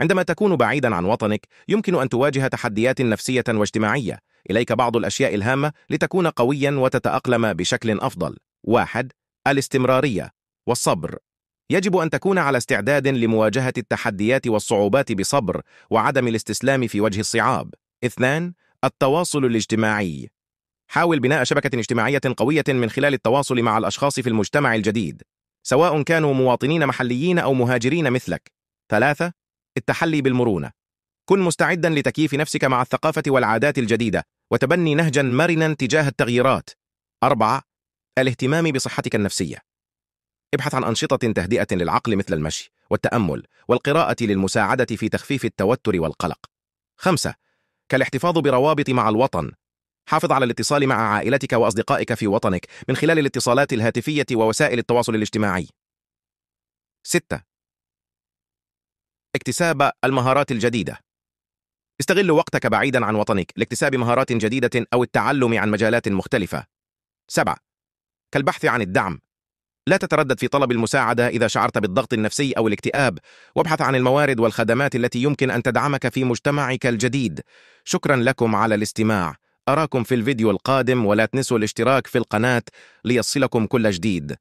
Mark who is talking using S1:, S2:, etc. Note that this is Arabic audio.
S1: عندما تكون بعيدا عن وطنك يمكن أن تواجه تحديات نفسية واجتماعية إليك بعض الأشياء الهامة لتكون قويا وتتأقلم بشكل أفضل واحد الاستمرارية والصبر يجب أن تكون على استعداد لمواجهة التحديات والصعوبات بصبر وعدم الاستسلام في وجه الصعاب اثنان التواصل الاجتماعي حاول بناء شبكة اجتماعية قوية من خلال التواصل مع الأشخاص في المجتمع الجديد سواء كانوا مواطنين محليين أو مهاجرين مثلك ثلاثة التحلي بالمرونة كن مستعدا لتكييف نفسك مع الثقافة والعادات الجديدة وتبني نهجا مرنا تجاه التغييرات أربعة الاهتمام بصحتك النفسية ابحث عن أنشطة تهدئة للعقل مثل المشي والتأمل والقراءة للمساعدة في تخفيف التوتر والقلق خمسة كالاحتفاظ بروابط مع الوطن حافظ على الاتصال مع عائلتك وأصدقائك في وطنك من خلال الاتصالات الهاتفية ووسائل التواصل الاجتماعي ستة اكتساب المهارات الجديدة استغل وقتك بعيدا عن وطنك لاكتساب مهارات جديدة أو التعلم عن مجالات مختلفة 7. كالبحث عن الدعم لا تتردد في طلب المساعدة إذا شعرت بالضغط النفسي أو الاكتئاب وابحث عن الموارد والخدمات التي يمكن أن تدعمك في مجتمعك الجديد شكرا لكم على الاستماع أراكم في الفيديو القادم ولا تنسوا الاشتراك في القناة ليصلكم كل جديد